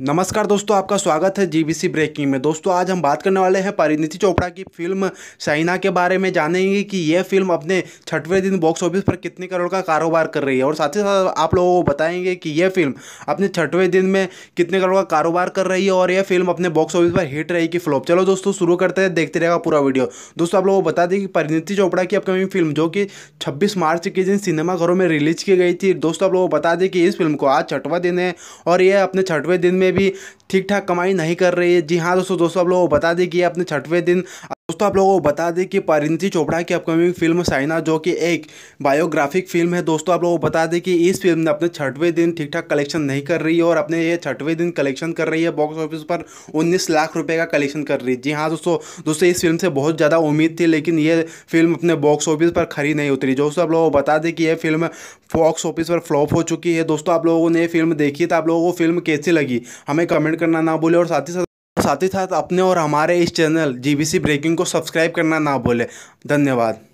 नमस्कार दोस्तों आपका स्वागत है जीबीसी ब्रेकिंग में दोस्तों आज हम बात करने वाले हैं परिणीति चोपड़ा की फिल्म साइना के बारे में जानेंगे कि यह फिल्म अपने छठवें दिन बॉक्स ऑफिस पर कितने करोड़ का कारोबार कर रही है और साथ ही साथ आप लोगों को बताएंगे कि यह फिल्म अपने छठवें दिन में कितने करोड़ का कारोबार कर रही है और यह फिल्म अपने बॉक्स ऑफिस पर हिट रही कि फ्लॉप चलो दोस्तों शुरू करते हैं देखते रहेगा पूरा वीडियो दोस्तों आप लोगों को बता दें कि परिणीति चोपड़ा की अपकमिंग फिल्म जो कि छब्बीस मार्च के दिन सिनेमाघरों में रिलीज की गई थी दोस्तों आप लोगों को बता दें कि इस फिल्म को आज छठवा दिन है और यह अपने छठवें दिन में भी ठीक ठाक कमाई नहीं कर रही है जी हाँ दोस्तों दोस्तों आप लोगों को बता दें कि अपने छठवें दिन दोस्तों आप लोगों को बता दें कि परिणति चोपड़ा की अपकमिंग फिल्म साइना जो कि एक बायोग्राफिक फिल्म है दोस्तों आप लोगों को बता दें कि इस फिल्म ने अपने छठवें दिन ठीक ठाक कलेक्शन नहीं कर रही है और अपने ये छठवें दिन कलेक्शन कर रही है बॉक्स ऑफिस पर उन्नीस लाख रुपये का कलेक्शन कर रही है जी हाँ दोस्तों दोस्तों इस फिल्म से बहुत ज़्यादा उम्मीद थी लेकिन ये फिल्म अपने बॉक्स ऑफिस पर खरी नहीं उतरी दोस्तों आप लोगों को बता दें कि यह फिल्म बॉक्स ऑफिस पर फ्लॉप हो चुकी है दोस्तों आप लोगों ने फिल्म देखी तो आप लोगों को फिल्म कैसी लगी हमें कमेंट करना ना भूलें और साथ ही साथ साथ ही साथ अपने और हमारे इस चैनल जीबीसी ब्रेकिंग को सब्सक्राइब करना ना भूलें धन्यवाद